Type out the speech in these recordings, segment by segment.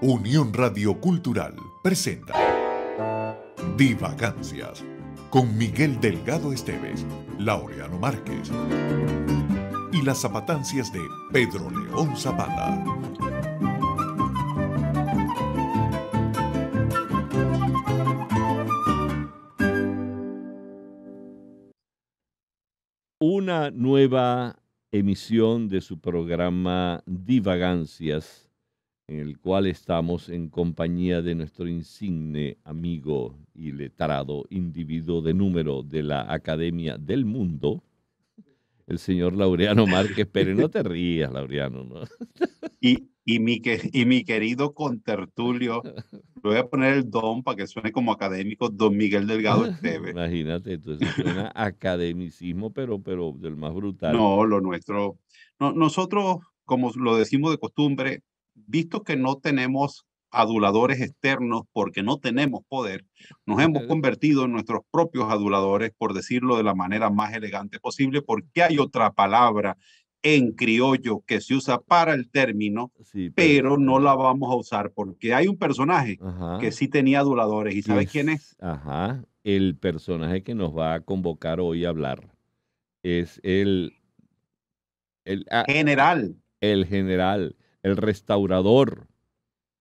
Unión Radio Cultural presenta Divagancias con Miguel Delgado Esteves, Laureano Márquez y las zapatancias de Pedro León Zapata. Una nueva emisión de su programa Divagancias en el cual estamos en compañía de nuestro insigne amigo y letrado individuo de número de la Academia del Mundo, el señor Laureano Márquez Pero No te rías, Laureano. ¿no? Y, y, mi, y mi querido contertulio, le voy a poner el don para que suene como académico, don Miguel Delgado Esteves. Imagínate, entonces suena academicismo, pero, pero del más brutal. No, lo nuestro. nosotros, como lo decimos de costumbre, visto que no tenemos aduladores externos porque no tenemos poder, nos hemos convertido en nuestros propios aduladores, por decirlo de la manera más elegante posible, porque hay otra palabra en criollo que se usa para el término, pero... no la vamos a usar porque hay un personaje que sí tenía aduladores y ¿sabes quién es? Ajá, el personaje que nos va a convocar hoy a hablar es el... el ah, general. El general el restaurador.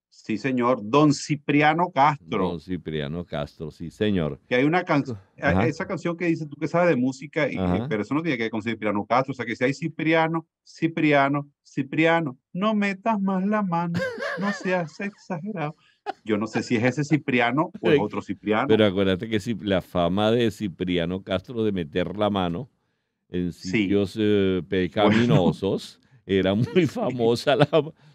Sí, señor, don Cipriano Castro. Don Cipriano Castro, sí, señor. Que hay una canción, uh, esa canción que dice tú que sabes de música pero eso no tiene que ver con Cipriano Castro, o sea que si hay Cipriano, Cipriano, Cipriano, no metas más la mano, no seas exagerado. Yo no sé si es ese Cipriano o otro Cipriano. Pero acuérdate que la fama de Cipriano Castro de meter la mano en sitios eh, pecaminosos. Era muy famosa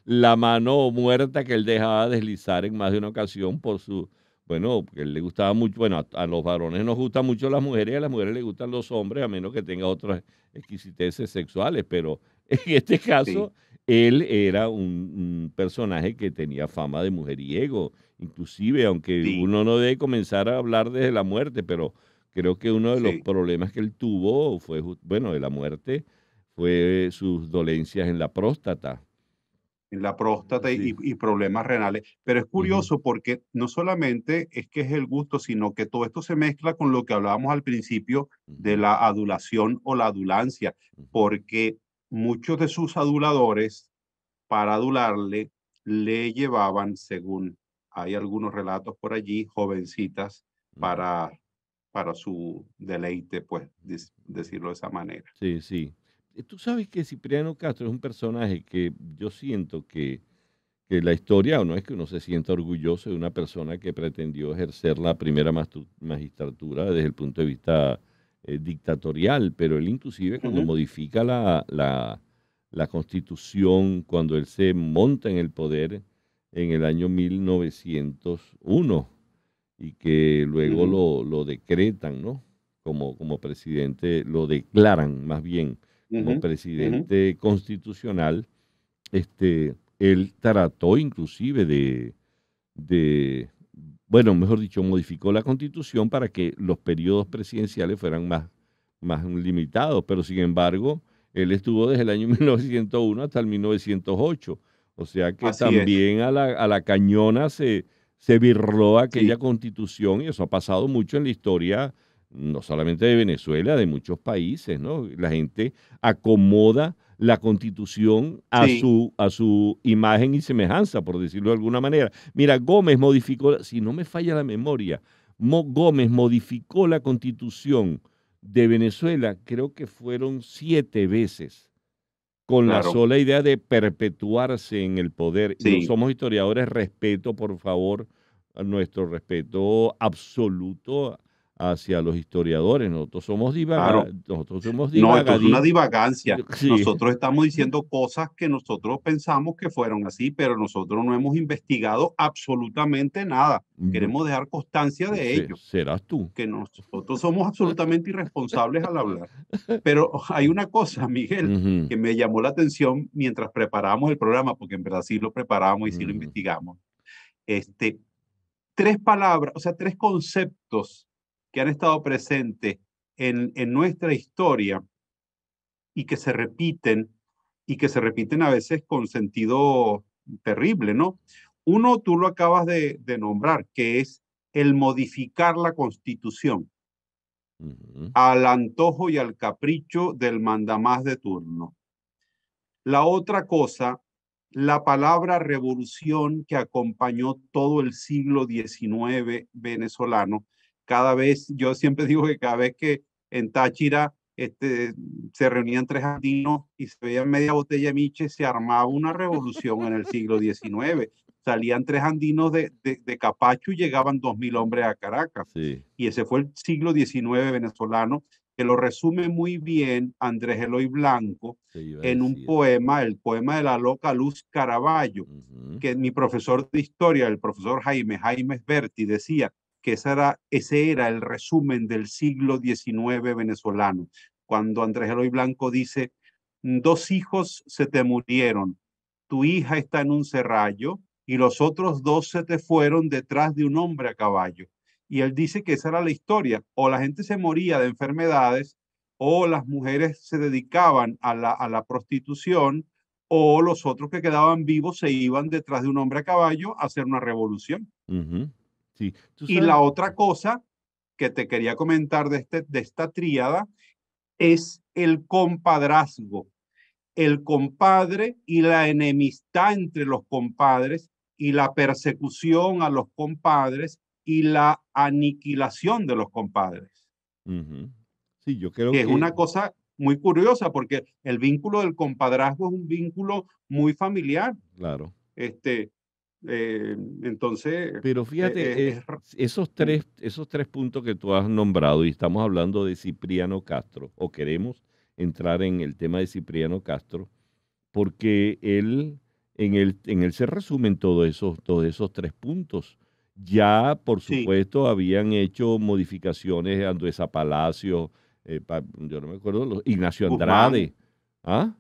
la, mano muerta que él dejaba deslizar en más de una ocasión por su, bueno, que le gustaba mucho, bueno, a, los varones nos gustan mucho las mujeres y a las mujeres les gustan los hombres, a menos que tenga otras exquisiteces sexuales, pero en este caso, él era un, personaje que tenía fama de mujeriego, inclusive, aunque uno no debe comenzar a hablar desde la muerte, pero creo que uno de los problemas que él tuvo fue, bueno, de la muerte fue sus dolencias en la próstata. En la próstata y, problemas renales. Pero es curioso porque no solamente es que es el gusto, sino que todo esto se mezcla con lo que hablábamos al principio de la adulación o la adulancia, porque muchos de sus aduladores, para adularle, le llevaban, según hay algunos relatos por allí, jovencitas para, para su deleite, pues decirlo de esa manera. Sí, sí. Eh, tú sabes que Cipriano Castro es un personaje que yo siento que, la historia, o no es que uno se sienta orgulloso de una persona que pretendió ejercer la primera magistratura desde el punto de vista eh, dictatorial, pero él inclusive cuando modifica la, la, la, constitución, cuando él se monta en el poder en el año 1901 y que luego lo, lo, decretan, ¿no? Como, como presidente, lo declaran más bien como presidente constitucional, este, él trató inclusive de, de, bueno, mejor dicho, modificó la constitución para que los periodos presidenciales fueran más, más limitados, pero sin embargo, él estuvo desde el año 1901 hasta el 1908. O sea que también a la, cañona se, se aquella constitución y eso ha pasado mucho en la historia no solamente de Venezuela, de muchos países, ¿no? La gente acomoda la constitución a, su, a su imagen y semejanza, por decirlo de alguna manera. Mira, Gómez modificó, si no me falla la memoria, Gómez modificó la constitución de Venezuela, creo que fueron siete veces, con la sola idea de perpetuarse en el poder. somos historiadores, respeto, por favor, nuestro respeto absoluto hacia los historiadores. Nosotros somos, divagados, nosotros somos No, es una divagancia. Nosotros estamos diciendo cosas que nosotros pensamos que fueron así, pero nosotros no hemos investigado absolutamente nada. Mm. Queremos dejar constancia de ello. Serás tú. Que nosotros somos absolutamente irresponsables al hablar. Pero hay una cosa, Miguel, que me llamó la atención mientras preparamos el programa, porque en verdad sí lo preparamos y sí lo mm. investigamos. Este, tres palabras, o sea, tres conceptos que han estado presentes en, nuestra historia y que se repiten y que se repiten a veces con sentido terrible, ¿no? Uno, tú lo acabas de, nombrar, que es el modificar la constitución al antojo y al capricho del mandamás de turno. La otra cosa, la palabra revolución que acompañó todo el siglo XIX venezolano, cada vez, yo siempre digo que cada vez que en Táchira este, se reunían tres andinos y se veían media botella de miche, se armaba una revolución en el siglo XIX. Salían tres andinos de, Capacho y llegaban dos mil hombres a Caracas. Y ese fue el siglo XIX venezolano, que lo resume muy bien Andrés Eloy Blanco en un poema, el poema de la loca Luz Caraballo, que mi profesor de historia, el profesor Jaime, Jaime Berti, decía, que ese era, el resumen del siglo XIX venezolano, cuando Andrés Eloy Blanco dice, dos hijos se te murieron, tu hija está en un serrallo y los otros dos se te fueron detrás de un hombre a caballo. Y él dice que esa era la historia, o la gente se moría de enfermedades, o las mujeres se dedicaban a la, a la prostitución, o los otros que quedaban vivos se iban detrás de un hombre a caballo a hacer una revolución. Y la otra cosa que te quería comentar de, este, de esta tríada es el compadrazgo, el compadre y la enemistad entre los compadres y la persecución a los compadres y la aniquilación de los compadres. Sí, yo creo que es una cosa muy curiosa porque el vínculo del compadrazgo es un vínculo muy familiar. Claro. Este, eh, entonces. Pero eh, fíjate, esos, tres, esos tres puntos que tú has nombrado, y estamos hablando de Cipriano Castro, o queremos entrar en el tema de Cipriano Castro, porque él, en él, en él se resumen todos esos, todos esos tres puntos. Ya, por supuesto, habían hecho modificaciones Andrés Palacio, eh, yo no me acuerdo, Ignacio Andrade. ¿Ah?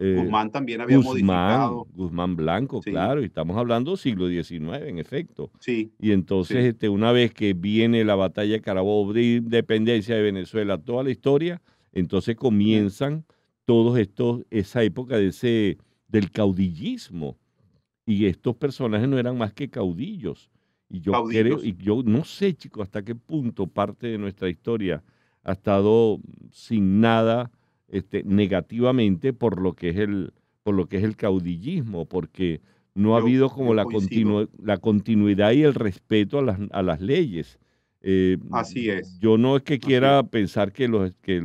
Eh, Guzmán también había modificado. Guzmán Blanco, claro, y estamos hablando siglo XIX, en efecto. Sí. Y entonces, este, una vez que viene la batalla de Carabobo de independencia de Venezuela, toda la historia, entonces comienzan todos estos, esa época de ese, del caudillismo. Y estos personajes no eran más que caudillos. Y yo creo, y yo no sé, chicos, hasta qué punto parte de nuestra historia ha estado sin nada este, negativamente por lo que es el por lo que es el caudillismo, porque no ha habido como la, la continuidad y el respeto a las, a las leyes. Eh, Así es. Yo no es que quiera pensar que, los, que,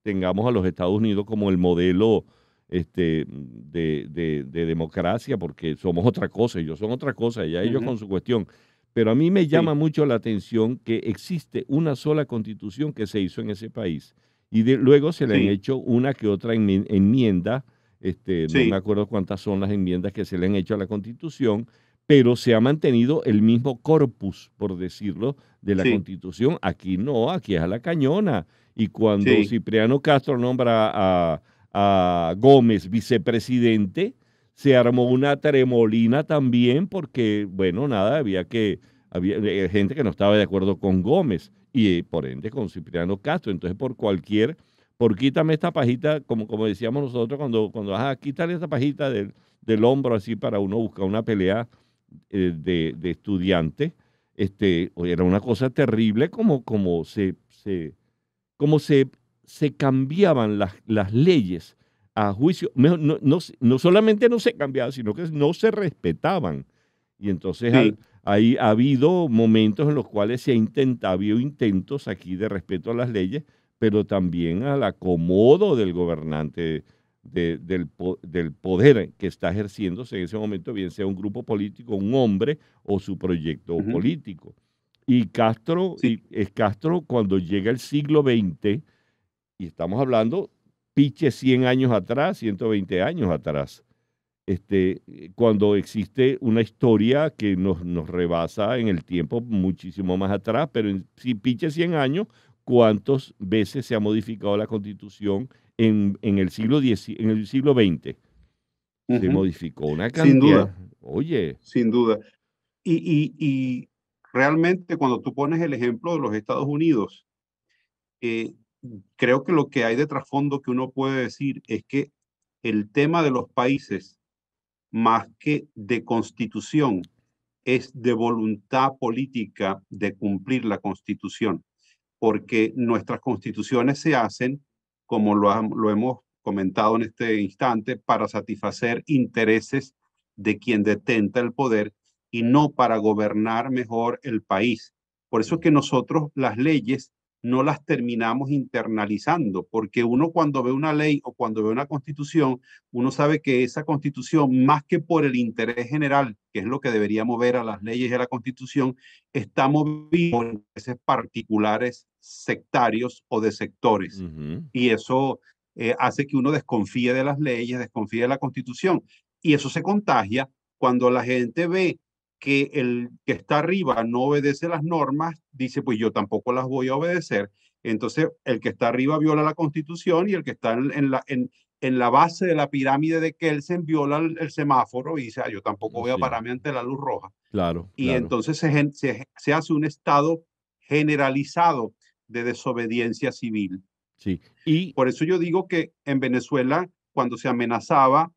tengamos a los Estados Unidos como el modelo este, de, de, democracia, porque somos otra cosa, ellos son otra cosa, ya ellos con su cuestión. Pero a mí me llama mucho la atención que existe una sola constitución que se hizo en ese país y luego se le han hecho una que otra enmienda, este, no me acuerdo cuántas son las enmiendas que se le han hecho a la Constitución, pero se ha mantenido el mismo corpus, por decirlo, de la Constitución. Aquí no, aquí es a la cañona. Y cuando Cipriano Castro nombra a, a Gómez vicepresidente, se armó una tremolina también porque, bueno, nada, había que, había eh, gente que no estaba de acuerdo con Gómez y eh, por ende con Cipriano Castro. Entonces, por cualquier, por quítame esta pajita, como, como decíamos nosotros, cuando, cuando a quitarle esta pajita del, del hombro así para uno buscar una pelea eh, de, de estudiante este, era una cosa terrible como, como se, como se, se cambiaban las, las leyes a juicio, no, no, solamente no se cambiaban, sino que no se respetaban. Y entonces hay, ha habido momentos en los cuales se ha intentado, ha habido intentos aquí de respeto a las leyes, pero también al acomodo del gobernante del, poder que está ejerciéndose en ese momento, bien sea un grupo político, un hombre o su proyecto político. Y Castro, es Castro cuando llega el siglo XX, y estamos hablando, piche 100 años atrás, 120 años atrás, este, cuando existe una historia que nos, rebasa en el tiempo muchísimo más atrás, pero si piche 100 años, ¿cuántas veces se ha modificado la constitución en, en el, siglo en el siglo XX? Se modificó una cantidad. Sin duda. Oye. Sin duda. Y, realmente cuando tú pones el ejemplo de los Estados Unidos, eh, creo que lo que hay de trasfondo que uno puede decir es que el tema de los países más que de constitución, es de voluntad política de cumplir la constitución, porque nuestras constituciones se hacen, como lo, hemos comentado en este instante, para satisfacer intereses de quien detenta el poder y no para gobernar mejor el país. Por eso es que nosotros las leyes no las terminamos internalizando, porque uno cuando ve una ley o cuando ve una constitución, uno sabe que esa constitución, más que por el interés general, que es lo que debería mover a las leyes y a la constitución, está movido por intereses particulares, sectarios o de sectores. Y eso eh, hace que uno desconfíe de las leyes, desconfíe de la constitución. Y eso se contagia cuando la gente ve que el que está arriba no obedece las normas, dice, pues yo tampoco las voy a obedecer. Entonces, el que está arriba viola la constitución y el que está en, la, en, en, la base de la pirámide de Kelsen viola el, semáforo y dice, ah, yo tampoco voy a pararme ante la luz roja. Claro. Y entonces se, se hace un estado generalizado de desobediencia civil. Sí. Y por eso yo digo que en Venezuela, cuando se amenazaba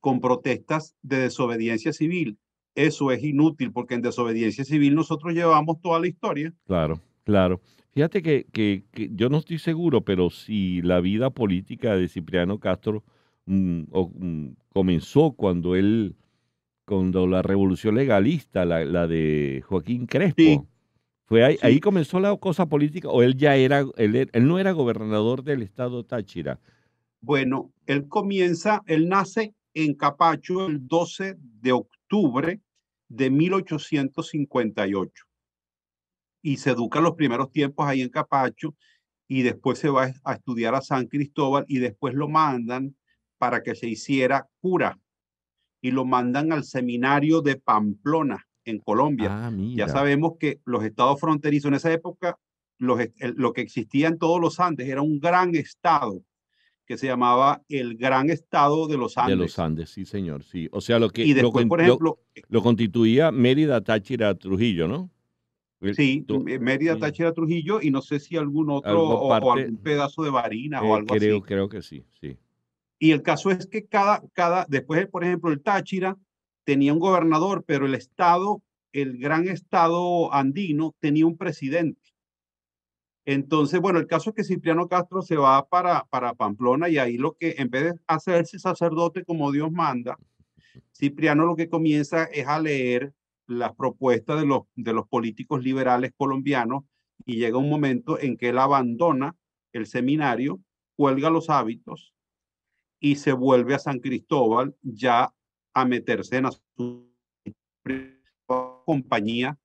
con protestas de desobediencia civil, eso es inútil porque en desobediencia civil nosotros llevamos toda la historia. Claro, claro. Fíjate que, que, yo no estoy seguro, pero si la vida política de Cipriano Castro mm, mm, comenzó cuando él, cuando la revolución legalista, la, de Joaquín Crespo, fue ahí, ahí, comenzó la cosa política, o él ya era, er, él no era gobernador del estado Táchira. Bueno, él comienza, él nace en Capacho el 12 de octubre octubre de 1858. Y se educa los primeros tiempos ahí en Capacho y después se va a estudiar a San Cristóbal y después lo mandan para que se hiciera cura y lo mandan al seminario de Pamplona en Colombia. Ah, ya sabemos que los estados fronterizos en esa época, los, lo que existía en todos los Andes era un gran estado que se llamaba El Gran Estado de los Andes. De los Andes, sí, señor, sí. O sea, lo que y después, lo, por ejemplo, eh, lo, constituía Mérida Táchira Trujillo, ¿no? sí, Mérida Táchira Trujillo y no sé si algún otro o, algún pedazo de varina o eh, algo creo, así. Creo que sí, sí. Y el caso es que cada, cada, después, por ejemplo, el Táchira tenía un gobernador, pero el Estado, el gran Estado andino, tenía un presidente. Entonces, bueno, el caso es que Cipriano Castro se va para, para Pamplona y ahí lo que, en vez de hacerse sacerdote como Dios manda, Cipriano lo que comienza es a leer las propuestas de los, de los políticos liberales colombianos y llega un momento en que él abandona el seminario, cuelga los hábitos y se vuelve a San Cristóbal ya a meterse en su compañía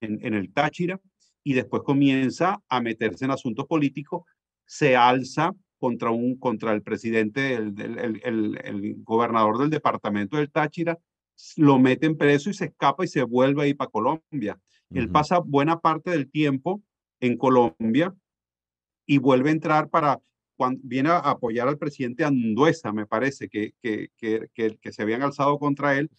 en el Táchira y después comienza a meterse en asuntos políticos, se alza contra, un, contra el presidente, el, el, gobernador del departamento del Táchira, lo mete en preso y se escapa y se vuelve a ir para Colombia. Él pasa buena parte del tiempo en Colombia y vuelve a entrar para viene a apoyar al presidente Anduesa, me parece, que, que, que, se habían alzado contra él.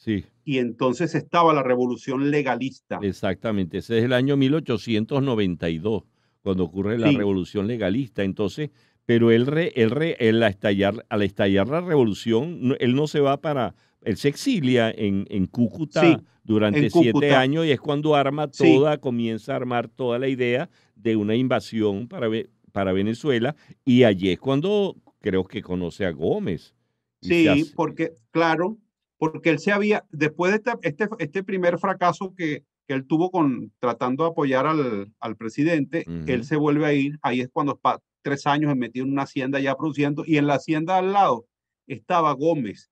Y entonces estaba la revolución legalista. Exactamente, ese es el año 1892, cuando ocurre la revolución legalista. Entonces, pero él, re, él, re, él al, estallar, la revolución, él no se va para, él se exilia en, en Cúcuta durante siete años y es cuando arma toda, comienza a armar toda la idea de una invasión para, ver para Venezuela y allí es cuando creo que conoce a Gómez. Sí, porque, claro, porque él se había, después de este, este, primer fracaso que, que, él tuvo con tratando de apoyar al, al presidente, él se vuelve a ir, ahí es cuando tres años se metió en una hacienda ya produciendo y en la hacienda al lado estaba Gómez.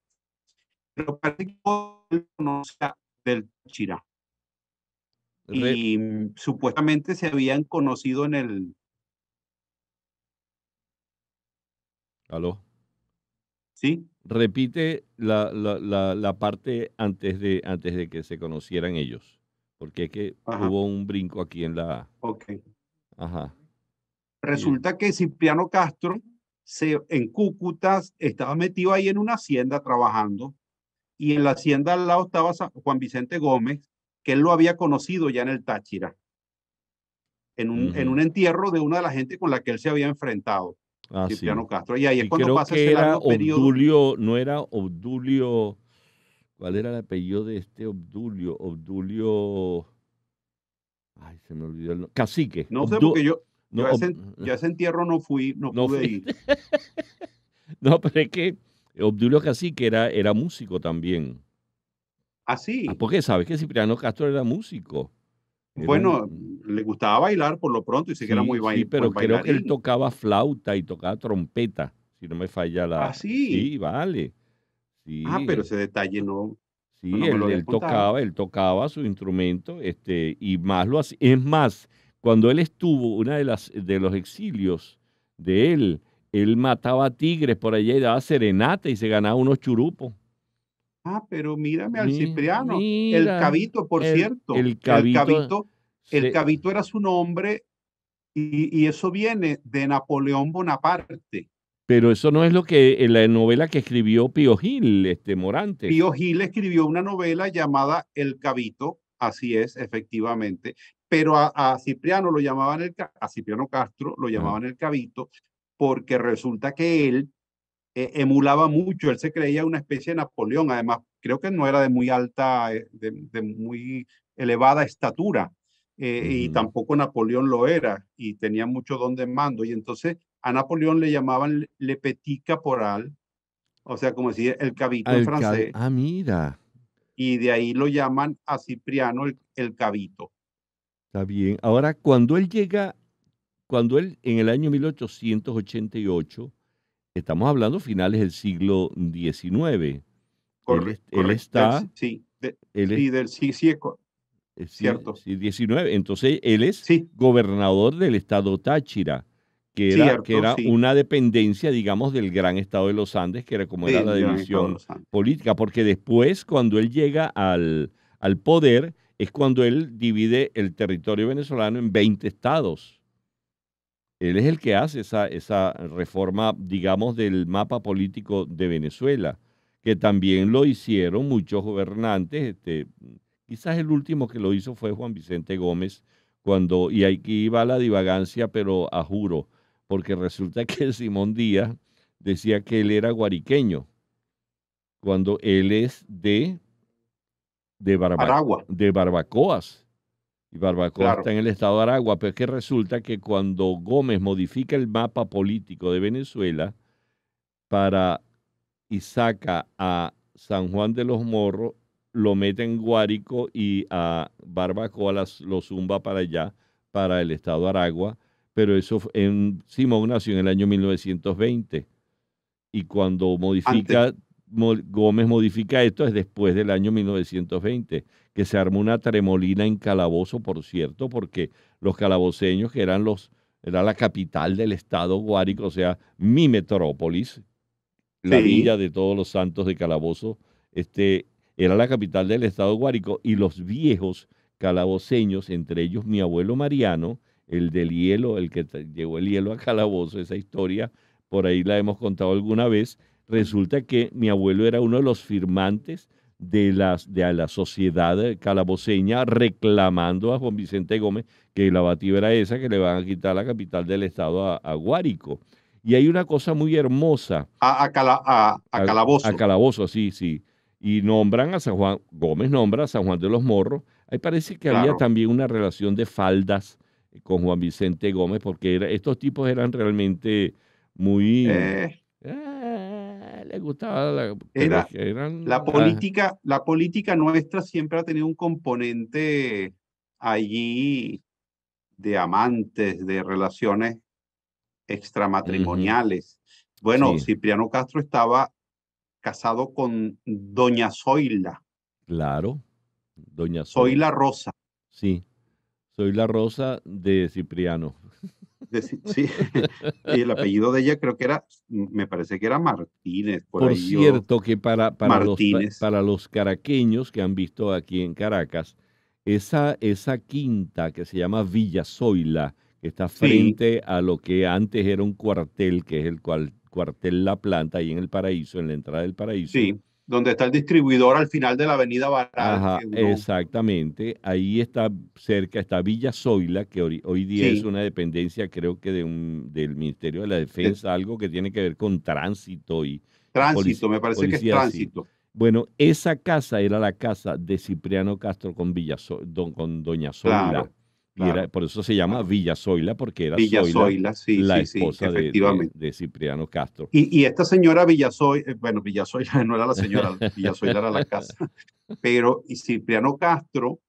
Pero parece que él a del Chirá. Y mm, supuestamente se habían conocido en el, Aló. Sí. Repite la, la, parte antes de, antes de que se conocieran ellos, porque es que hubo un brinco aquí en la... Ok. Ajá. Resulta que Cipriano Castro se, en Cúcuta estaba metido ahí en una hacienda trabajando y en la hacienda al lado estaba Juan Vicente Gómez, que él lo había conocido ya en el Táchira, en un, en un entierro de una de la gente con la que él se había enfrentado. Cipriano ah, Castro. Y ahí es cuando creo que era Obdulio, no era Obdulio, ¿cuál era el apellido de este Obdulio? Obdulio, ay, se me olvidó el nombre, Cacique. No sé, porque yo, yo, a ese, entierro no fui, no, pude ir. no, pero es que Obdulio Cacique era, era músico también. ¿Ah, sí? Ah, ¿Por qué sabes que Cipriano Castro era músico. bueno, le gustaba bailar por lo pronto y se que era muy sí, pero pues, creo que él tocaba flauta y tocaba trompeta, si no me falla la. Ah, sí. Sí, vale. ah, pero ese detalle no. Sí, él, tocaba, él tocaba su instrumento, este, y más lo hacía. Es más, cuando él estuvo, una de las de los exilios de él, él mataba tigres por allá y daba serenata y se ganaba unos churupos. Ah, pero mírame al Cipriano. el cabito, por cierto. El el cabito el Cabito era su nombre y, eso viene de Napoleón Bonaparte. Pero eso no es lo que en eh, la novela que escribió Pío Gil, este Morante. Pío Gil escribió una novela llamada El Cabito, así es, efectivamente. Pero a, Cipriano lo llamaban el a Cipriano Castro lo llamaban el Cabito, porque resulta que él eh, emulaba mucho, él se creía una especie de Napoleón, además creo que no era de muy alta, eh, de muy elevada estatura. Eh, y tampoco Napoleón lo era y tenía mucho don de mando. Y entonces a Napoleón le llamaban le petit caporal, o sea, como decía el cabito en francés. ah, mira. Y de ahí lo llaman a Cipriano el, cabito. Está bien. Ahora, cuando él llega, cuando él en el año 1888, estamos hablando finales del siglo XIX. Él, está. Sí, sí, sí, sí, eh, Cierto. y 19. Entonces él es gobernador del estado Táchira, que era, que era una dependencia, digamos, del gran estado de los Andes, que era como era la división política, porque después cuando él llega al, al poder es cuando él divide el territorio venezolano en 20 estados. Él es el que hace esa, esa reforma, digamos, del mapa político de Venezuela, que también lo hicieron muchos gobernantes, este, Quizás el último que lo hizo fue Juan Vicente Gómez, cuando, y aquí iba la divagancia, pero a juro, porque resulta que Simón Díaz decía que él era guariqueño, cuando él es de, de, de Barbacoas. Y Barbacoas está en el estado de Aragua, pero es que resulta que cuando Gómez modifica el mapa político de Venezuela para y saca a San Juan de los Morros, lo mete en Guárico y a Barbacoa las, lo zumba para allá, para el estado Aragua. Pero eso, en, Simón nació en el año 1920 y cuando modifica, Gómez modifica esto es después del año 1920, que se armó una tremolina en Calabozo, por cierto, porque los calaboceños, que eran los, era la capital del estado Guárico, o sea, mi metrópolis, la villa de todos los santos de Calabozo, este, era la capital del estado Guárico y los viejos calaboceños, entre ellos mi abuelo Mariano, el del hielo, el que llevó el hielo a Calabozo, esa historia por ahí la hemos contado alguna vez, resulta que mi abuelo era uno de los firmantes de, las, de la sociedad calaboceña reclamando a Juan Vicente Gómez que la batida era esa, que le van a quitar la capital del estado a, Guárico. Y hay una cosa muy hermosa. a Calabozo. A Calabozo, sí, sí y nombran a San Juan, Gómez nombra a San Juan de los Morros. Ahí parece que había también una relación de faldas eh, con Juan Vicente Gómez, porque estos tipos eran realmente muy... Eh. Eh, le gustaba la, la política la política nuestra siempre ha tenido un componente allí de amantes de relaciones extramatrimoniales bueno Cipriano Castro estaba casado con doña Zoila. Claro, doña Zoila. Zoila Rosa. Sí, Zoila Rosa de Cipriano. sí, y el apellido de ella creo que era, me parece que era Martínez. Por, cierto, que para, los, para los caraqueños que han visto aquí en Caracas, esa, esa quinta que se llama Villa Zoila, que está frente a lo que antes era un cuartel, que es el cuartel cuartel La Planta, ahí en el Paraíso, en la entrada del Paraíso. Sí, donde está el distribuidor al final de la avenida Barra. Ajá, exactamente. Ahí está cerca, está Villa Zoila, que hoy, día es una dependencia, creo que de del Ministerio de la Defensa, algo que tiene que ver con tránsito y... Tránsito, me parece que es tránsito. Bueno, esa casa era la casa de Cipriano Castro con, Villa don, con Doña Zoila por eso se llama Villa Villazoila, porque era la sí, De, Cipriano Castro. Y, esta señora Villazoila, eh, bueno, Villazoila no era la señora, Villazoila era la casa, pero Cipriano Castro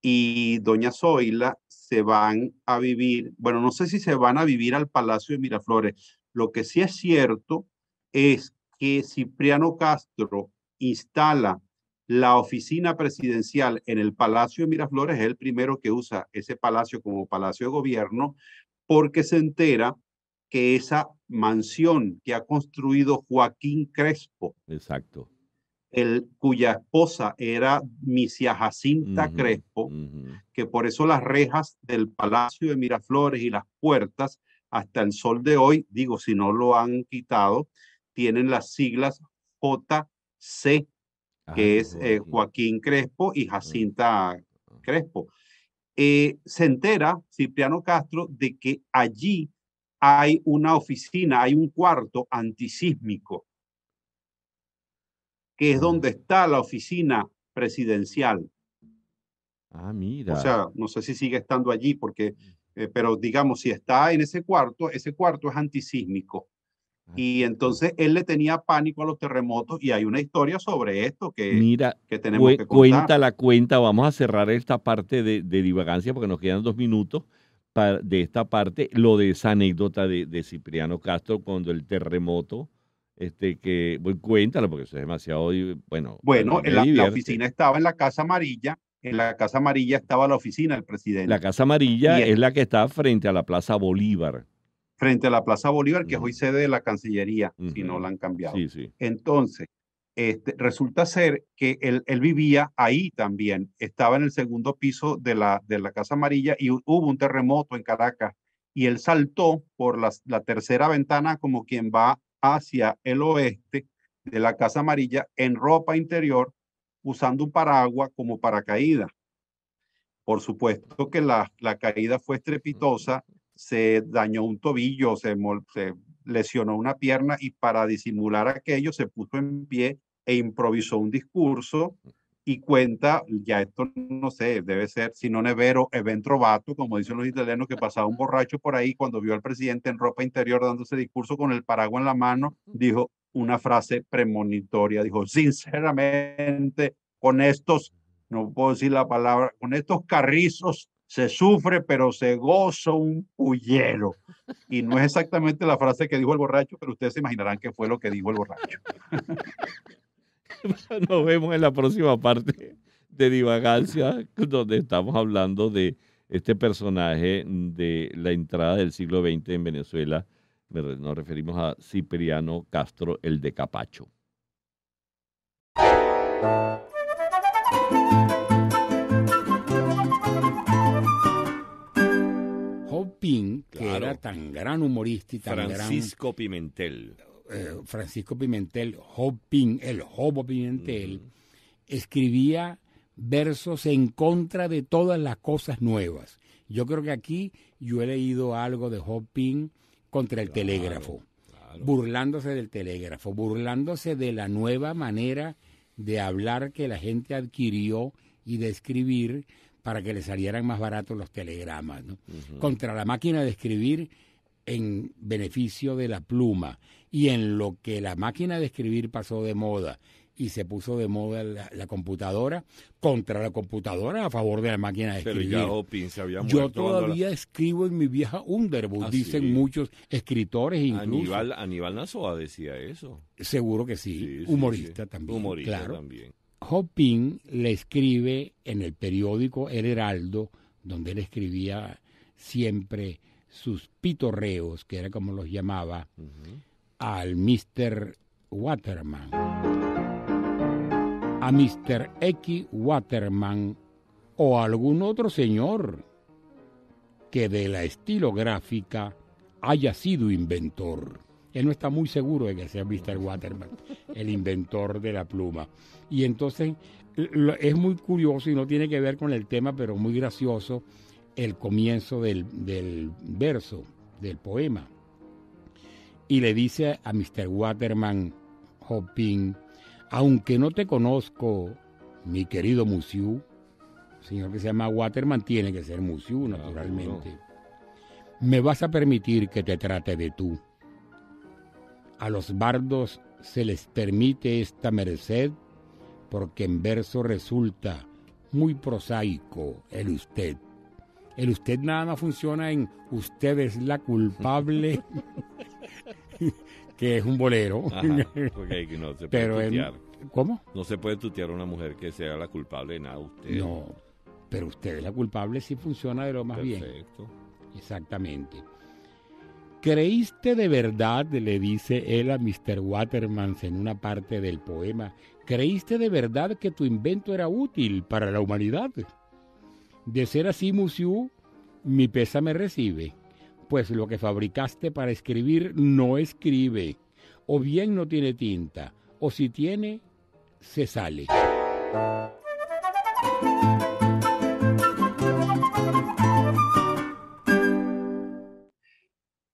y doña Zoila se van a vivir, bueno, no sé si se van a vivir al Palacio de Miraflores. Lo que sí es cierto es que Cipriano Castro instala la oficina presidencial en el Palacio de Miraflores es el primero que usa ese palacio como palacio de gobierno porque se entera que esa mansión que ha construido Joaquín Crespo, exacto, el, cuya esposa era Misia Jacinta Crespo, que por eso las rejas del Palacio de Miraflores y las puertas hasta el sol de hoy, digo, si no lo han quitado, tienen las siglas JC que es eh, Joaquín Crespo y Jacinta Crespo. Eh, se entera Cipriano Castro de que allí hay una oficina, hay un cuarto antisísmico, que es donde está la oficina presidencial. Ah, mira. O sea, no sé si sigue estando allí, porque, mm. eh, pero digamos, si está en ese cuarto, ese cuarto es antisísmico. Y entonces él le tenía pánico a los terremotos y hay una historia sobre esto que, Mira, que tenemos que contar. Cuenta la cuenta, vamos a cerrar esta parte de, divagancia porque nos quedan dos minutos de esta parte, lo de esa anécdota de, Cipriano Castro cuando el terremoto, este que, voy, cuéntalo porque eso es demasiado, bueno. Bueno, la oficina estaba en la Casa Amarilla, en la Casa Amarilla estaba la oficina del presidente. La Casa Amarilla es la que está frente a la Plaza Bolívar frente a la Plaza Bolívar, que es hoy sede de la Cancillería, si no la han cambiado. Entonces, este, resulta ser que él, vivía ahí también, estaba en el segundo piso de la, de la Casa Amarilla y hubo un terremoto en Caracas y él saltó por la, la tercera ventana como quien va hacia el oeste de la Casa Amarilla en ropa interior usando un paraguas como paracaídas. Por supuesto que la, la caída fue estrepitosa se dañó un tobillo, se, lesionó una pierna y para disimular aquello se puso en pie e improvisó un discurso y cuenta, ya esto no sé, debe ser, si no nevero, eventrovato, como dicen los italianos, que pasaba un borracho por ahí cuando vio al presidente en ropa interior dándose discurso con el paraguas en la mano, dijo una frase premonitoria, dijo, sinceramente, con estos, no puedo decir la palabra, con estos carrizos se sufre, pero se goza un pullero. Y no es exactamente la frase que dijo el borracho, pero ustedes se imaginarán que fue lo que dijo el borracho. Nos vemos en la próxima parte de Divagancia, donde estamos hablando de este personaje de la entrada del siglo XX en Venezuela. Nos referimos a Cipriano Castro, el de Capacho. que era tan gran humorista Francisco Pimentel. Eh, Francisco Pimentel, Hopin, el Jobo Pimentel, escribía versos en contra de todas las cosas nuevas. Yo creo que aquí yo he leído algo de Hopin contra el telégrafo, burlándose del telégrafo, burlándose de la nueva manera de hablar que la gente adquirió y de escribir, para que le salieran más baratos los telegramas, contra la máquina de escribir en beneficio de la pluma y en lo que la máquina de escribir pasó de moda y se puso de moda la, computadora contra la computadora a favor de la máquina de escribir. Yo todavía escribo en mi vieja Underwood, ah, dicen muchos escritores incluso. Aníbal, Nazoa decía eso. Seguro que sí, humorista también. Humorista también. Hopping le escribe en el periódico El Heraldo, donde él escribía siempre sus pitorreos, que era como los llamaba, al Mr. Waterman. A Mr. X Waterman o algún otro señor que de la estilográfica haya sido inventor. Él no está muy seguro de que sea Mr. Waterman, el inventor de la pluma. Y entonces es muy curioso y no tiene que ver con el tema, pero muy gracioso el comienzo del, verso, del poema. Y le dice a Mr. Waterman Hopin, aunque no te conozco, mi querido Musiu, señor que se llama Waterman, tiene que ser Musiu, naturalmente. Me vas a permitir que te trate de tú a los bardos se les permite esta merced porque en verso resulta muy prosaico el usted. El usted nada más funciona en usted es la culpable, que es un bolero. no se puede pero tutear. ¿Cómo? No se puede tutear a una mujer que sea la culpable de nada usted. No, pero usted es la culpable si funciona de lo más Perfecto. bien. Exactamente. ¿Creíste de verdad? le dice él a Mr. Watermans en una parte del poema. ¿Creíste de verdad que tu invento era útil para la humanidad? De ser así, Musiu, mi pesa me recibe, pues lo que fabricaste para escribir no escribe, o bien no tiene tinta, o si tiene, se sale.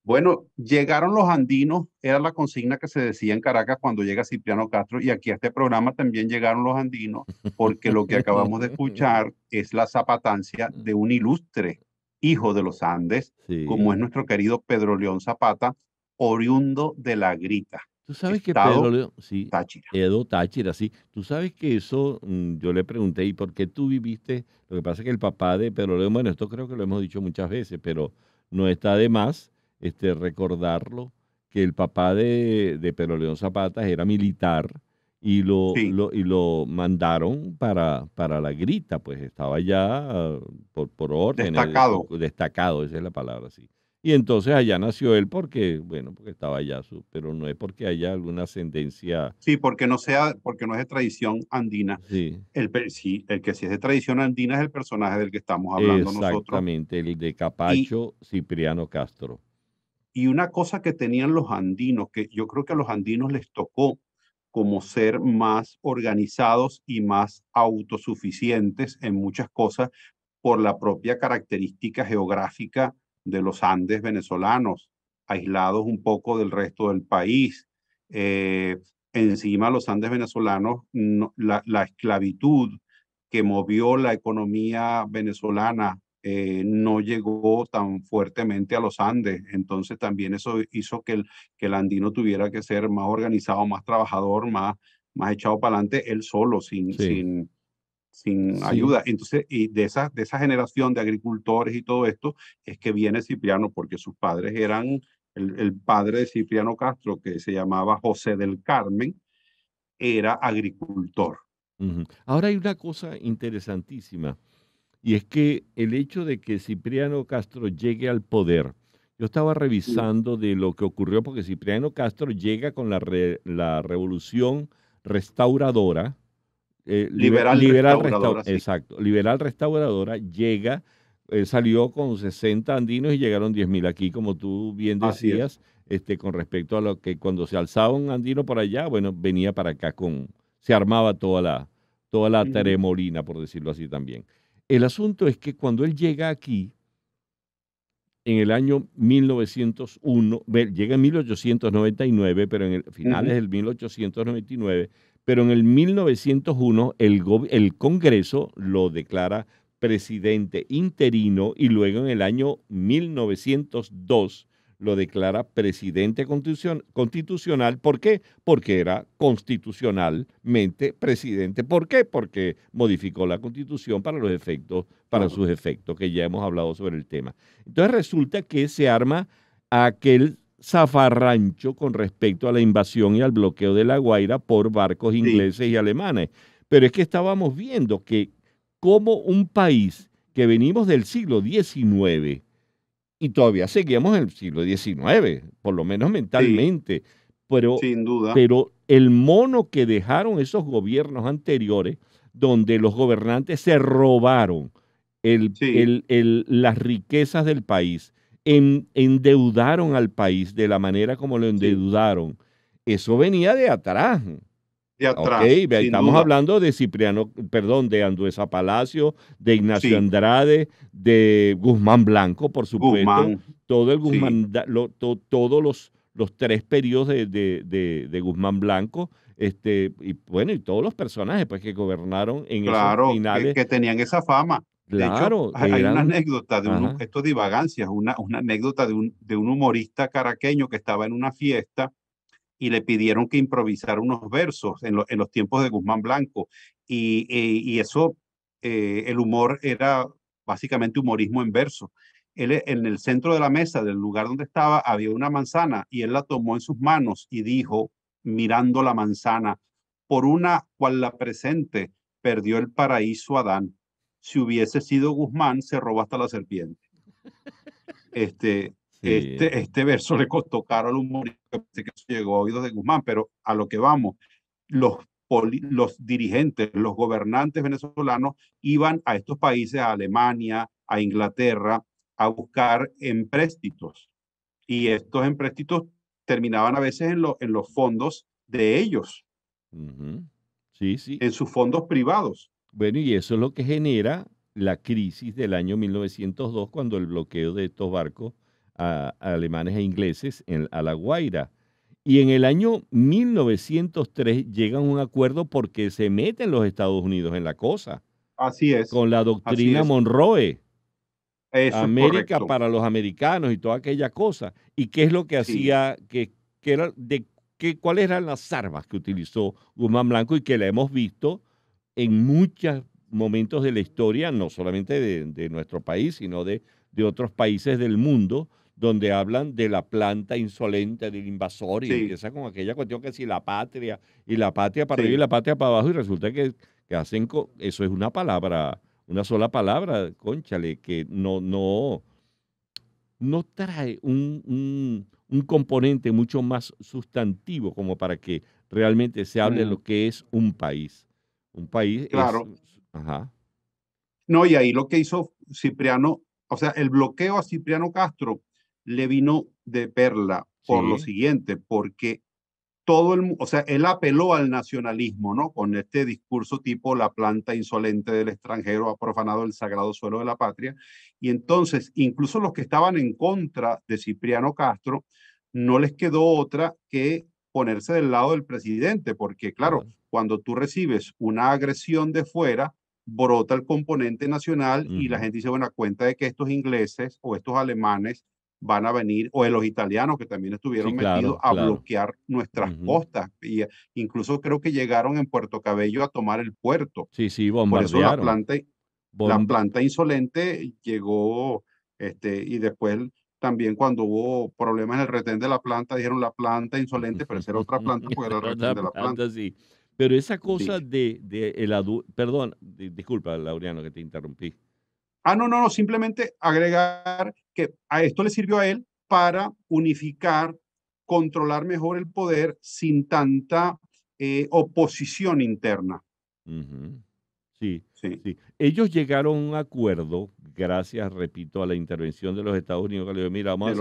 Bueno, llegaron los andinos, era la consigna que se decía en Caracas cuando llega Cipriano Castro, y aquí a este programa también llegaron los andinos, porque lo que acabamos de escuchar es la zapatancia de un ilustre hijo de los Andes, como es nuestro querido Pedro León Zapata, oriundo de la Grita. Tú sabes que Pedro León, Táchira. Edo Táchira, sí. Tú sabes que eso, mm, yo le pregunté, ¿y por qué tú viviste? Lo que pasa es que el papá de Pedro León, bueno, esto creo que lo hemos dicho muchas veces, pero no está de más este, recordarlo, que el papá de, de Pedro León Zapata era militar y lo, y lo mandaron para, para la grita, pues estaba ya por, orden. Destacado. Destacado, esa es la palabra, sí. Y entonces allá nació él porque, bueno, porque estaba allá, pero no es porque haya alguna ascendencia. Sí, porque no sea, porque no es de tradición andina. Sí. El, sí, el que sí es de tradición andina es el personaje del que estamos hablando nosotros. Exactamente, el de Capacho Cipriano Castro. Y una cosa que tenían los andinos, que yo creo que a los andinos les tocó como ser más organizados y más autosuficientes en muchas cosas por la propia característica geográfica de los Andes venezolanos, aislados un poco del resto del país. Eh, encima los Andes venezolanos, la esclavitud que movió la economía venezolana eh, no llegó tan fuertemente a los Andes. Entonces también eso hizo que el, que el andino tuviera que ser más organizado, más trabajador, más, más echado para adelante él solo, sin, sin, sin ayuda. Entonces, y de esa, de esa generación de agricultores y todo esto, es que viene Cipriano, porque sus padres eran el, padre de Cipriano Castro, que se llamaba José del Carmen, era agricultor. Ahora hay una cosa interesantísima y es que el hecho de que Cipriano Castro llegue al poder, yo estaba revisando de lo que ocurrió, porque Cipriano Castro llega con la, la revolución restauradora, eh, liberal, liberal restauradora, exacto, liberal restauradora, llega, eh, salió con 60 andinos y llegaron 10.000 aquí, como tú bien decías, este, con respecto a lo que cuando se alzaba un andino por allá, bueno, venía para acá con, se armaba toda la, toda la por decirlo así también. El asunto es que cuando él llega aquí, en el año 1901, llega en 1899, pero en el, final es el 1899, pero en el 1901 el, el Congreso lo declara presidente interino y luego en el año 1902 lo declara presidente constitucional. ¿Por qué? Porque era constitucionalmente presidente. ¿Por qué? Porque modificó la constitución para los efectos, para sus efectos, que ya hemos hablado sobre el tema. Entonces resulta que se arma aquel zafarrancho con respecto a la invasión y al bloqueo de La Guaira por barcos ingleses y alemanes. Pero es que estábamos viendo que como un país que venimos del siglo XIX, y todavía seguíamos en el siglo XIX, por lo menos mentalmente. pero, sin duda. Pero el mono que dejaron esos gobiernos anteriores, donde los gobernantes se robaron el, las riquezas del país, endeudaron al país de la manera como lo endeudaron, eso venía de atrás estamos hablando de Cipriano, perdón, de Anduesa Palacio, de Ignacio Andrade, de Guzmán Blanco, por supuesto. Guzmán. Todo el Guzmán, todos los, tres periodos de, Guzmán Blanco. Este, y bueno, y todos los personajes pues, que gobernaron en claro, esos finales. Que, tenían esa fama. Claro, de hecho, hay una anécdota de esto una, una anécdota de de un humorista caraqueño que estaba en una fiesta y le pidieron que improvisara unos versos en, los tiempos de Guzmán Blanco. Y, eh, eso, eh, el humor era básicamente humorismo en verso. Él, eh, en el centro de la mesa, del lugar donde estaba, había una manzana y él la tomó en sus manos y dijo, mirando la manzana, por una cual la presente perdió el paraíso Adán. Si hubiese sido Guzmán, se robó hasta la serpiente. Este, este, este, verso le costó caro al humorista que llegó a oídos de Guzmán, pero a lo que vamos, los, dirigentes, los gobernantes venezolanos iban a estos países, a Alemania, a Inglaterra, a buscar empréstitos. Y estos empréstitos terminaban a veces en, en los fondos de ellos. Sí, sí. En sus fondos privados. Bueno, y eso es lo que genera la crisis del año 1902, cuando el bloqueo de estos barcos alemanes e ingleses en, a La Guaira. Y en el año 1903 llegan un acuerdo porque se meten los Estados Unidos en la cosa. Así es. Con la doctrina Monroe. Eso América para los americanos y toda aquella cosa. ¿Y qué es lo que hacía, que, de, cuáles eran las armas que utilizó Guzmán Blanco y que la hemos visto en muchos momentos de la historia, no solamente de, nuestro país, sino de, de otros países del mundo? donde hablan de la planta insolente del invasor y esa con aquella cuestión que si la patria y la patria para arriba y la patria para abajo y resulta que, hacen, eso es una palabra, una sola palabra, conchale, que no, no, no trae un, un, componente mucho más sustantivo como para que realmente se hable de lo mm. que es un país. Un país claro. No, y ahí lo que hizo Cipriano, o sea, el bloqueo a Cipriano Castro le vino de perla por lo siguiente, porque todo el, o sea, él apeló al nacionalismo, ¿no? Con este discurso tipo la planta insolente del extranjero ha profanado el sagrado suelo de la patria. Y entonces, incluso los que estaban en contra de Cipriano Castro, no les quedó otra que ponerse del lado del presidente, porque claro, cuando tú recibes una agresión de fuera, brota el componente nacional y la gente dice, bueno, cuenta de que estos ingleses o estos alemanes van a venir, o de los italianos que también estuvieron metidos a bloquear nuestras costas. Y eh, incluso creo que llegaron en Puerto Cabello a tomar el puerto. Sí, sí, bombardearon. Por eso la planta, la planta insolente llegó, este, y después también cuando hubo problemas en el retén de la planta, dijeron la planta insolente, pero esa era otra planta porque de la planta. Sí. Pero esa cosa de, de, el perdón, disculpa, Laureano, que te interrumpí. Ah, no, no, no, simplemente agregar que a esto le sirvió a él para unificar, controlar mejor el poder sin tanta eh, oposición interna. sí, sí, Ellos llegaron a un acuerdo, gracias, repito, a la intervención de los Estados Unidos, que mira, vamos, a,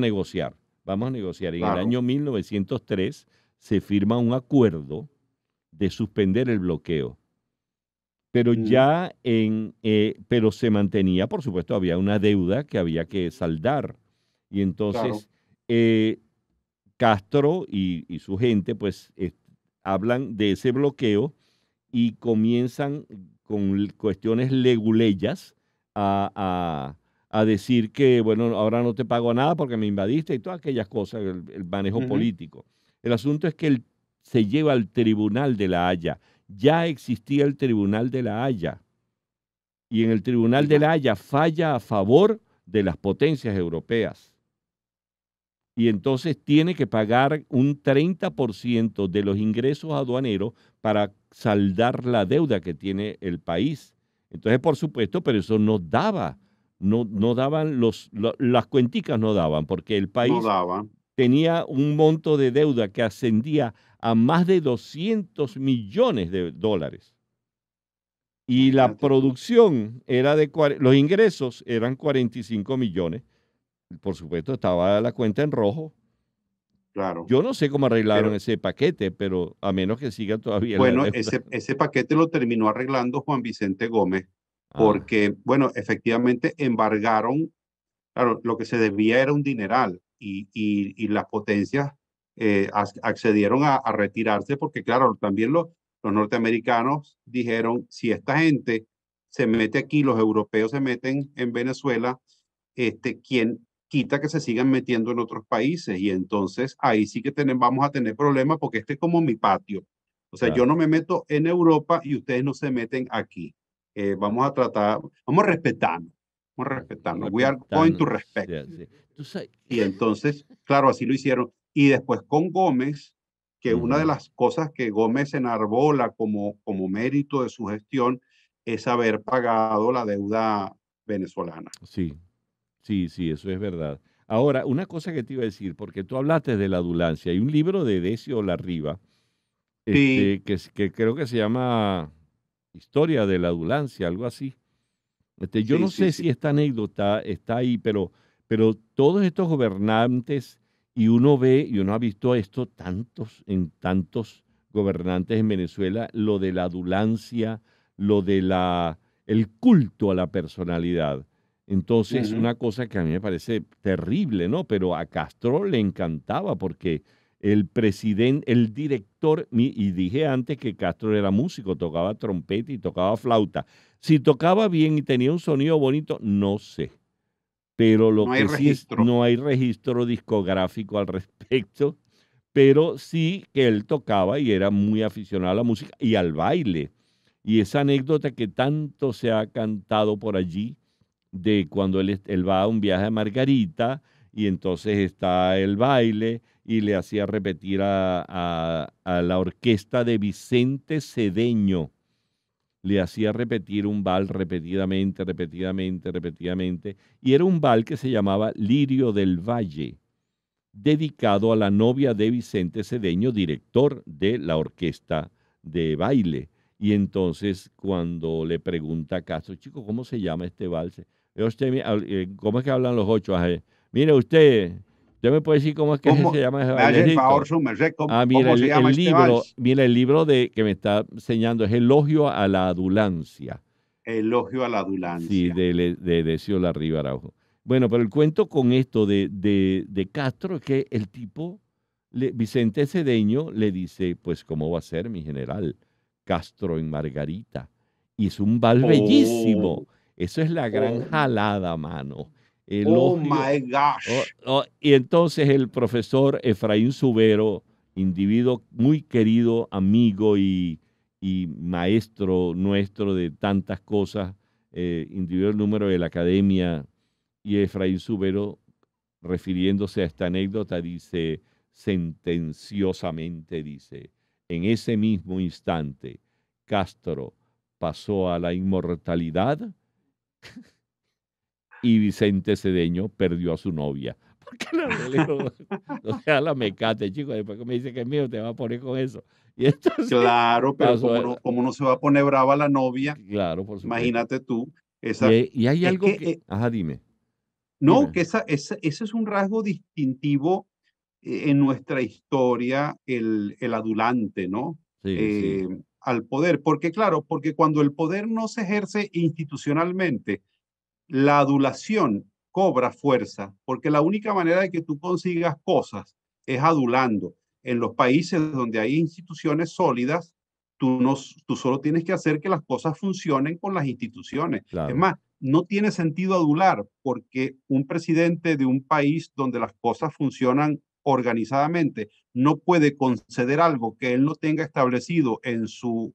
negociar, vamos a negociar. Y en el año 1903 se firma un acuerdo de suspender el bloqueo pero mm. ya en, eh, pero se mantenía, por supuesto, había una deuda que había que saldar. Y entonces eh, Castro y, su gente, pues, hablan de ese bloqueo y comienzan con cuestiones leguleyas a, decir que, bueno, ahora no te pago nada porque me invadiste y todas aquellas cosas, el, manejo político. El asunto es que él se lleva al tribunal de la Haya ya existía el Tribunal de la Haya. Y en el Tribunal de la Haya falla a favor de las potencias europeas. Y entonces tiene que pagar un 30% de los ingresos aduaneros para saldar la deuda que tiene el país. Entonces, por supuesto, pero eso no daba, no, no daban los, las cuenticas no daban, porque el país tenía un monto de deuda que ascendía a más de 200 millones de dólares. Y la producción era de, los ingresos eran 45 millones. Por supuesto, estaba la cuenta en rojo. Claro. Yo no sé cómo arreglaron ese paquete, pero a menos que siga todavía. Bueno, ese, ese paquete lo terminó arreglando Juan Vicente Gómez, ah. porque, bueno, efectivamente embargaron, claro, lo que se debía era un dineral y, y, y las potencias eh, accedieron a, retirarse porque, claro, también los, los norteamericanos dijeron, si esta gente se mete aquí, los europeos se meten en Venezuela, este, ¿quién quita que se sigan metiendo en otros países? Y entonces ahí sí que tenemos, vamos a tener problemas porque este es como mi patio. O sea, yo no me meto en Europa y ustedes no se meten aquí. Eh, vamos a tratar, vamos a respetarnos, vamos a respetarnos. We are going to respect. Y entonces, claro, así lo hicieron y después con Gómez, que una de las cosas que Gómez enarbola como, como mérito de su gestión es haber pagado la deuda venezolana. Sí, sí, sí, eso es verdad. Ahora, una cosa que te iba a decir, porque tú hablaste de la adulancia, hay un libro de Decio Larriba, este, que, que, creo que se llama Historia de la adulancia, algo así. Este, yo no sé si esta anécdota está ahí, pero, pero todos estos gobernantes y uno ve, y uno ha visto esto tantos, en tantos gobernantes en Venezuela, lo de la adulancia, lo de la el culto a la personalidad. Entonces, una cosa que a mí me parece terrible, ¿no? Pero a Castro le encantaba porque el presidente, el director, y dije antes que Castro era músico, tocaba trompeta y tocaba flauta. Si tocaba bien y tenía un sonido bonito, no sé pero lo no que hay registro. no hay registro discográfico al respecto, pero sí que él tocaba y era muy aficionado a la música y al baile. Y esa anécdota que tanto se ha cantado por allí, de cuando él, va a un viaje a Margarita y entonces está el baile y le hacía repetir a, a la orquesta de Vicente Cedeño le hacía repetir un bal repetidamente, repetidamente, repetidamente, y era un bal que se llamaba Lirio del Valle, dedicado a la novia de Vicente Cedeño, director de la orquesta de baile. Y entonces cuando le pregunta a Castro, chico, ¿cómo se llama este vals? Eh, eh, ¿Cómo es que hablan los ocho? Ah, eh, mire usted, ¿Ya me puede decir cómo es que se llama? el ah, mira, el, este libro, Mira, el libro de, que me está enseñando es Elogio a la Adulancia. Elogio a la Adulancia. Sí, de, de, de Araujo. Bueno, pero el cuento con esto de, de, Castro es que el tipo, Vicente Cedeño, le dice, pues, ¿cómo va a ser mi general? Castro en Margarita. Y es un bal oh. bellísimo. Eso es la gran oh. jalada, mano. Oh my gosh. Oh, oh, y entonces el profesor Efraín Subero, individuo muy querido, amigo y, maestro nuestro de tantas cosas, eh, individuo número de la academia, y Efraín Subero, refiriéndose a esta anécdota, dice sentenciosamente, dice, en ese mismo instante, Castro pasó a la inmortalidad. y Vicente Cedeño perdió a su novia. Porque la no, o sea, la mecate, chico, después que me dice que es mío, te va a poner con eso. claro, pero como, no, se va a poner brava la novia, claro, por supuesto. imagínate tú. y, hay algo que, eh, Ajá, dime. No, que ese es un rasgo distintivo eh, en nuestra historia, el, el adulante, ¿no? sí. Eh, al poder. Porque claro, porque cuando el poder no se ejerce institucionalmente, la adulación cobra fuerza, porque la única manera de que tú consigas cosas es adulando. En los países donde hay instituciones sólidas, tú, solo tienes que hacer que las cosas funcionen con las instituciones. Es más, no tiene sentido adular, porque un presidente de un país donde las cosas funcionan organizadamente no puede conceder algo que él no tenga establecido en sus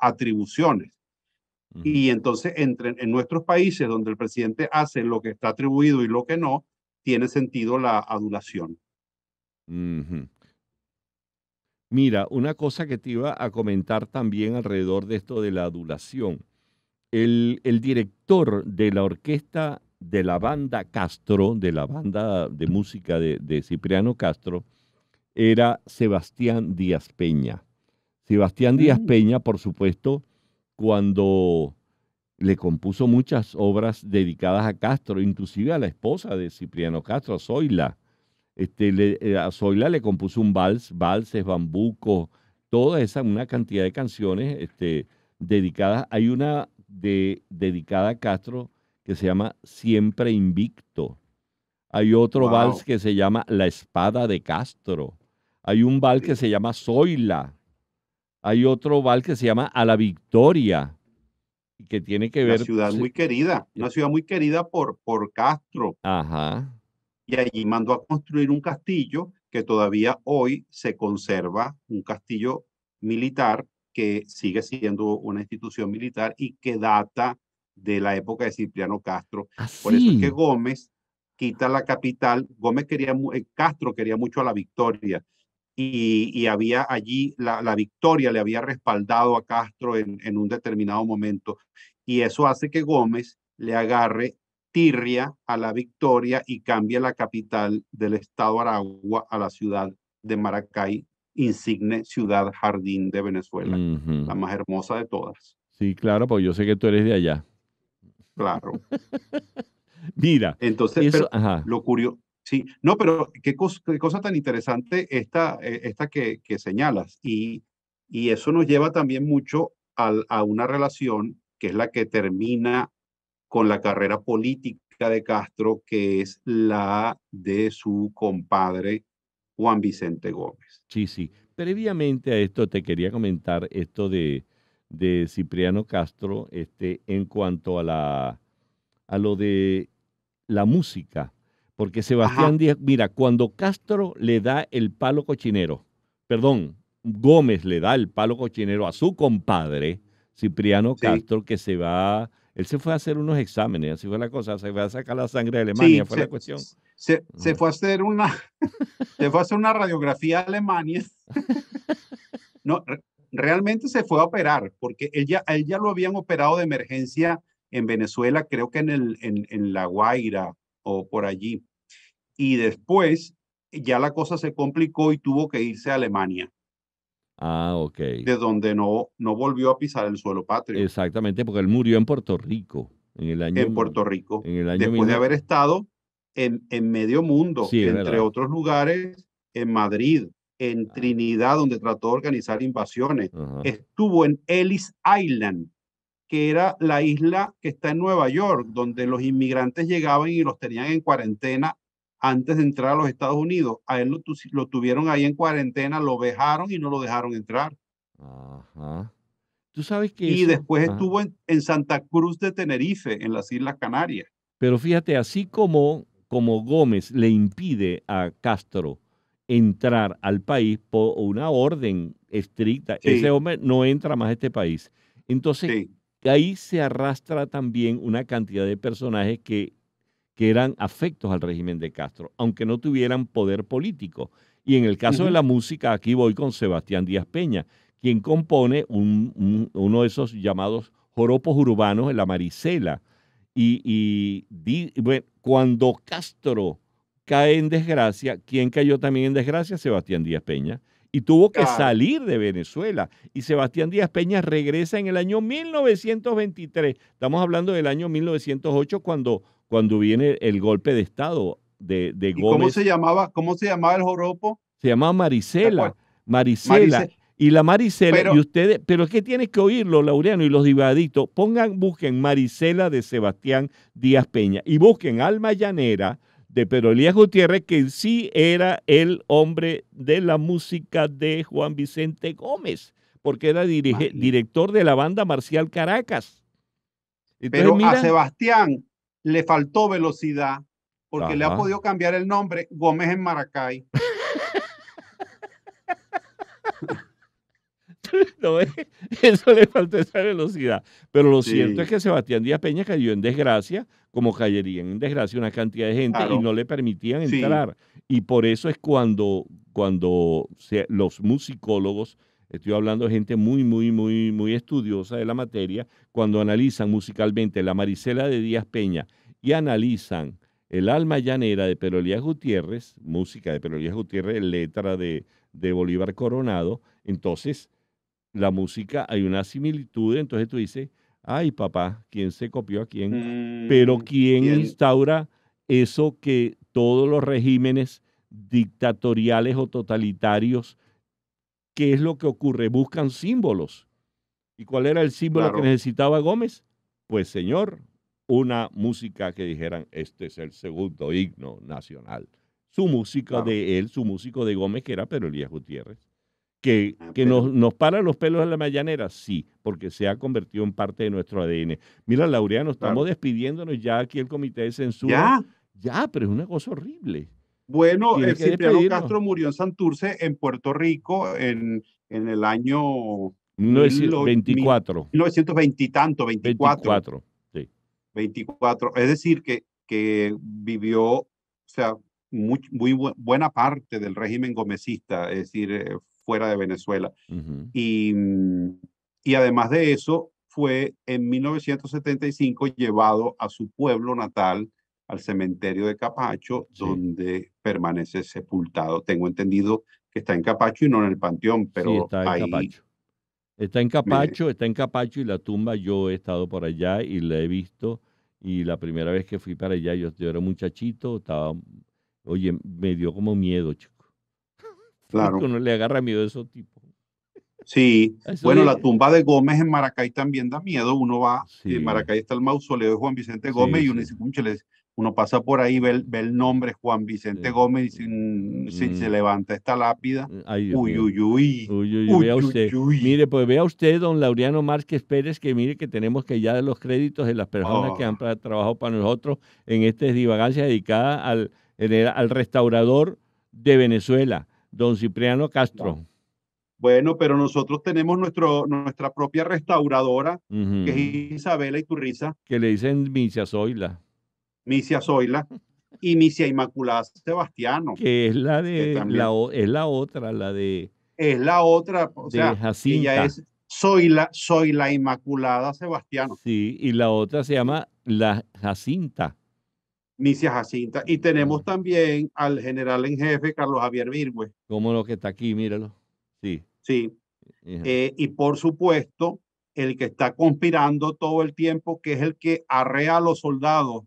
atribuciones. Y entonces, entre, en nuestros países donde el presidente hace lo que está atribuido y lo que no, tiene sentido la adulación. Mira, una cosa que te iba a comentar también alrededor de esto de la adulación. El, el, director de la orquesta de la banda Castro, de la banda de música de, de Cipriano Castro, era Sebastián Díaz Peña. Sebastián Díaz mm. Peña, por supuesto, cuando le compuso muchas obras dedicadas a Castro, inclusive a la esposa de Cipriano Castro, a Zoila. Este, eh, a Zoila le compuso un vals, valses, bambucos, toda esa, una cantidad de canciones este, dedicadas. Hay una de, dedicada a Castro que se llama Siempre Invicto. Hay otro vals que se llama La Espada de Castro. Hay un vals que se llama Zoila. Hay otro val que se llama A la Victoria, que tiene que ver... Una ciudad pues, muy eh, querida, una ciudad muy querida por, por Castro. Ajá. Y allí mandó a construir un castillo que todavía hoy se conserva, un castillo militar que sigue siendo una institución militar y que data de la época de Cipriano Castro. Ah, por eso es que Gómez quita la capital. Gómez quería, eh, Castro quería mucho a la victoria y, había allí la, victoria le había respaldado a Castro en, un determinado momento. Y eso hace que Gómez le agarre tirria a la victoria y cambie la capital del estado Aragua a la ciudad de Maracay, insigne ciudad jardín de Venezuela, la más hermosa de todas. Sí, claro, porque yo sé que tú eres de allá. Claro. Mira. Entonces, lo, curio, Sí, no, pero qué, cosa, tan interesante esta, eh, esta que, que señalas. Y, eso nos lleva también mucho a una relación que es la que termina con la carrera política de Castro, que es la de su compadre Juan Vicente Gómez. Sí, sí. Previamente a esto te quería comentar esto de, de Cipriano Castro este, en cuanto a, la, a lo de la música porque Sebastián Díaz, mira, cuando Castro le da el palo cochinero, perdón, Gómez le da el palo cochinero a su compadre, Cipriano Castro, que se va, él se fue a hacer unos exámenes, así fue la cosa, se fue a sacar la sangre de Alemania, fue la cuestión. Se, fue a hacer una, se fue a hacer una radiografía a Alemania. No, realmente se fue a operar, porque él ya, él ya lo habían operado de emergencia en Venezuela, creo que en, el, en, en La Guaira o por allí. Y después ya la cosa se complicó y tuvo que irse a Alemania. Ah, ok. De donde no, no volvió a pisar el suelo patrio. Exactamente, porque él murió en Puerto Rico. En, el año, en Puerto Rico. En el año después de haber estado en, en medio mundo, entre otros lugares, en Madrid, en ah. Trinidad, donde trató de organizar invasiones. Estuvo en Ellis Island, era la isla que está en Nueva York, donde los inmigrantes llegaban y los tenían en cuarentena antes de entrar a los Estados Unidos. A él lo, tuvieron ahí en cuarentena, lo dejaron y no lo dejaron entrar. Ajá. Tú sabes que... Y después estuvo en, Santa Cruz de Tenerife, en las Islas Canarias. Pero fíjate, así como, como Gómez le impide a Castro entrar al país por una orden estricta, ese hombre no entra más a este país. Entonces, ahí se arrastra también una cantidad de personajes que, eran afectos al régimen de Castro, aunque no tuvieran poder político. Y en el caso de la música, aquí voy con Sebastián Díaz Peña, quien compone uno de esos llamados joropos urbanos en la Marisela. Y, cuando Castro cae en desgracia, ¿quién cayó también en desgracia? Sebastián Díaz Peña y tuvo que salir de Venezuela. Y Sebastián Díaz Peña regresa en el año 1923. Estamos hablando del año 1908 cuando, cuando viene el golpe de Estado de, de Gómez. ¿Cómo se, llamaba, ¿Cómo se llamaba el joropo? Se llamaba Marisela. Marisela. Y la Marisela, y ustedes, pero es que tienes que oírlo, Laureano, y los divaditos, pongan, busquen Marisela de Sebastián Díaz Peña y busquen Alma Llanera, de Elías Gutiérrez, que sí era el hombre de la música de Juan Vicente Gómez, porque era director de la banda Marcial Caracas. Pero a Sebastián le faltó velocidad porque le ha podido cambiar el nombre Gómez en Maracay. Eh, eso le faltó esa velocidad. Pero lo cierto es que Sebastián Díaz Peña cayó en desgracia como cayerían en desgracia una cantidad de gente y no le permitían entrar. Y por eso es cuando, cuando los musicólogos, estoy hablando de gente muy, muy, muy, muy estudiosa de la materia, cuando analizan musicalmente la maricela de Díaz Peña y analizan el alma llanera de Pedro Gutiérrez, música de Pedro Gutiérrez, letra de, de Bolívar Coronado, entonces la música hay una similitud, entonces tú dices, ay papá, quién se copió a quién, pero mm, quién instaura eso que todos los regímenes dictatoriales o totalitarios, ¿qué es lo que ocurre? Buscan símbolos. ¿Y cuál era el símbolo que necesitaba Gómez? Pues señor, una música que dijeran, este es el segundo himno nacional. Su música de él, su músico de Gómez, que era Pero Elías Gutiérrez que, ah, nos, nos para los pelos en la mallanera? sí, porque se ha convertido en parte de nuestro ADN. Mira, Laureano, estamos despidiéndonos ya aquí el comité de censura. Ya, ya pero es una cosa horrible. Bueno, el eh, Cipriano Castro murió en Santurce, en Puerto Rico, en, en el año 1924. 1920 y tanto, 24. 24, sí. Es decir, que, que vivió, o sea, muy, buena parte del régimen gomecista, es decir, eh, fuera de Venezuela. y, mm, y además de eso, fue en 1975 llevado a su pueblo natal, al cementerio de Capacho, donde permanece sepultado. Tengo entendido que está en Capacho y no en el Panteón, pero está en ahí... Capacho. Está en Capacho, está en Capacho y la tumba, yo he estado por allá y la he visto. Y la primera vez que fui para allá, yo, yo era muchachito, estaba, oye, me dio como miedo, chico Claro. Uno le agarra miedo a esos tipos. Sí, bueno, la tumba de Gómez en Maracay también da miedo. Uno va, en Maracay está el mausoleo de Juan Vicente Gómez y uno dice, uno pasa por ahí, ve el, nombre Juan Vicente Gómez y mm, se, mm. levanta esta lápida. Mm, uy, uy, uy, uy, uy, Uy, Mire, pues vea usted, don Laureano Márquez Pérez, que mire que tenemos que ya de los créditos de las personas que oh. han trabajado para nosotros en esta divagancia dedicada al, al restaurador de Venezuela don Cipriano Castro. Bueno, pero nosotros tenemos nuestro, nuestra propia restauradora, que es Isabela Iturriza. Que le dicen Misia Zoila. Misia Zoila y Misia Inmaculada Sebastiano. Que es la de es la otra, la de. Es la otra, o sea, Jacinta. ella es Zoila, Zoila Inmaculada Sebastiano. Sí, y la otra se llama la Jacinta. Misia Jacinta. Y tenemos también al general en jefe Carlos Javier Virgüe. Como lo que está aquí, míralo. Sí. Sí. Eh, eh, y por supuesto, el que está conspirando todo el tiempo, que es el que arrea a los soldados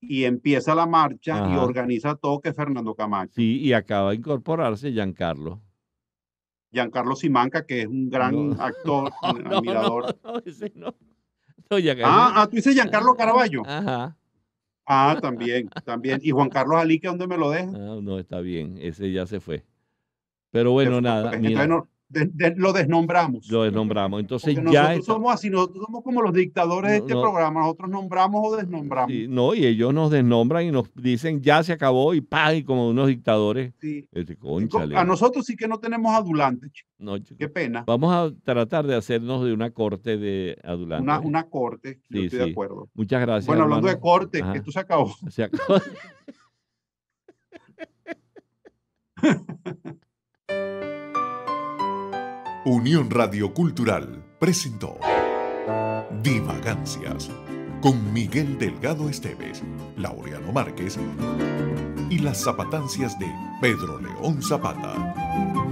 y empieza la marcha y organiza todo, que es Fernando Camacho. Sí, y acaba de incorporarse Giancarlo. Giancarlo Simanca, que es un gran actor, admirador. No, ah, ah, tú dices Giancarlo Caraballo. Ajá. Ah, también, también. ¿Y Juan Carlos Alique dónde me lo deja? Ah, no, está bien, ese ya se fue. Pero bueno, nada. Pues, lo desnombramos. Lo desnombramos. Entonces ya. Nosotros somos así, somos como los dictadores de este programa, nosotros nombramos o desnombramos. no, y ellos nos desnombran y nos dicen ya se acabó y pa, y como unos dictadores. Sí. Este, a nosotros sí que no tenemos adulantes, Qué pena. Vamos a tratar de hacernos de una corte de adulantes. Una, corte, estoy de acuerdo. Muchas gracias. Bueno, hablando de corte, esto se acabó. Se acabó. Unión Radio Cultural presentó Divagancias con Miguel Delgado Esteves, Laureano Márquez y las zapatancias de Pedro León Zapata.